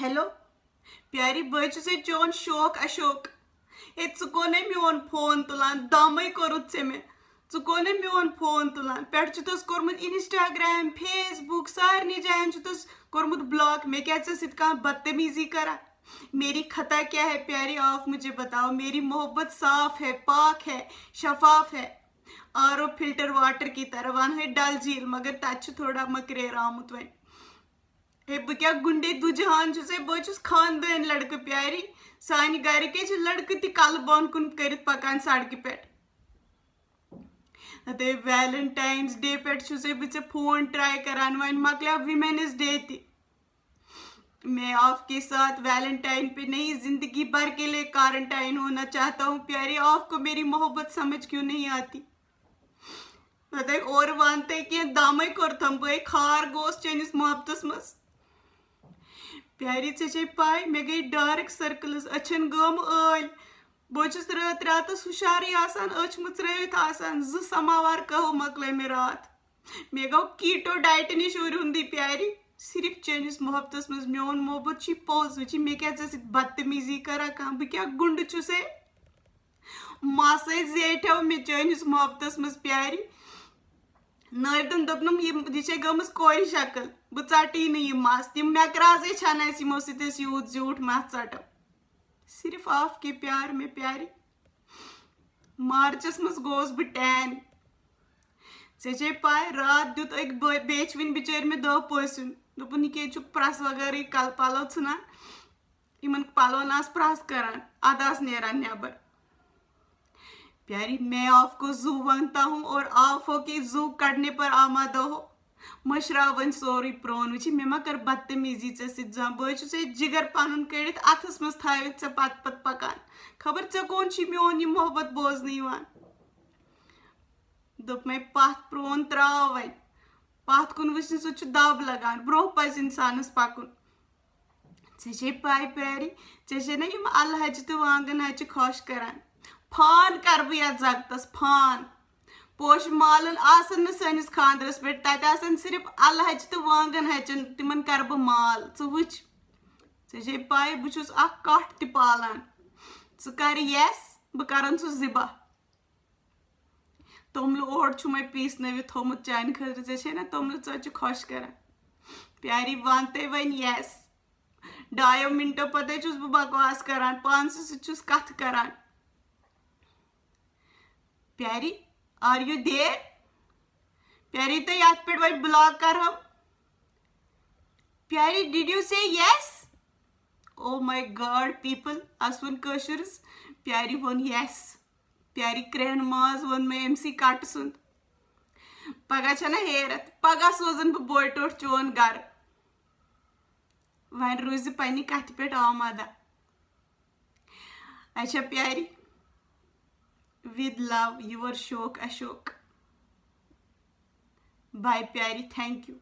Hello प्यारी बच से चोन शोक अशोक ए चुकोने मोन फोन तुलान दाम कोरुत से मे चुकोने मोन फोन तुलान पे कोरमुत इंस्टाग्राम फेसबुक सारे जान कोर्मुत ब्लॉक मे क्या कह बदतमीजी करा मेरी खता क्या है प्यारी आप मुझे बताओ मेरी मोहब्बत साफ है पाक है शफाफ है आर फिल्टर वाटर की तरह वन है डल झील मगर तथा थोड़ा मकरेर आमुत वन क्या गुंडे दुजहान जुसे बोचुस खानदान लड़कु प्यारी सानि गरके लड़कु ति कल बोन कुन करित पकान सड़क पे अते वैलेंटाइंस डे पे छुसे बे फोन ट्राई करान वन मकलिया विमेन्स डे ति मैं आपके साथ वैलेंटाइन पे नहीं जिंदगी भर के लिए क्वारंटाइन होना चाहता हूँ प्यारी आपको मेरी मोहब्बत समझ क्यों नहीं आती बताए और वानते कि दामे कोर थम्बे खार गोस चेनिस मोहब्बत मस प्यारी ऐसे पाई मे गई डार्क सर्कल्स अच्छन गम ऐल बहुत रात रात हुशारी अच्छ मुत जो समावार कह मकल मे रात मे गो कीटो डाइट नश उंद प्यारि सिर्फ चेनिस मोहब्त मज मो मोहब्बत पोज वे मे क्या ऐसे बदतमीजी करा कह बह क्या गुंड चुसे मास जेठव मे चेनिस मोहब्त मज प्यारी Nereden dabnum yem dice gamus koiri şakal. Bu çati ne yem mas. Tim mekraz e çana esimo sites yut zut mas çata. Sirf aafke pyar me pyari. Marches mas goes bu tan. Çeçe pay raat dut ek beçvin biçer me dö pösün. Dopun ike çuk pras vagari kalpalo çına. Iman palon as pras karan. Adas neran yabar. प्यारी मैं आपको जू मांगता हूँ और आप हो कि जू कटने पर आमादा हो मशरा वन सोरे प्रोन वह मे मा कर बदतमीजी ऐ सत बहुत जिगर पन कड़ित अथस मज थ पत पत पकान खबर चे कौन मोन यह मोहब्बत बोजन दोप मे पथ प्रोन त्रा पथ कुन वह सह दब लगान ब्रो पज इंसानस पकुन े पाई प्यारी ऐ ना यम अलहज तो वागन हज खोश करान फान कर अत जगतस फान पोश मालन आसन खानदरस पे तत आसन सिर्फ अल हच तो वांगन हचन तिमन करब माल च वच जे पाए बुचुस अ काट त पालन च कर यस ब करन ओड छु पीस नवि थोमुत चान खतर ना तोमल च खुश करन प्यारी वानते वन यस डायो मिनटो पते चुस बकवास करान पान से प्यारी आर यू देर प्यारी तो याद पे वही बुला कर हम प्यारी did you say yes oh my god people असवन कशर्स प्यारी वन यस प्यारी क्रहन माज वन मैं एम सी कट सुंद पगह छना हेरत पगह सोजन बह बोट टोट चोन गर वन रूज पे कथ पे आमादा अच्छा प्यारी With love, your Shok Ashok. Bye, Pyari. Thank you.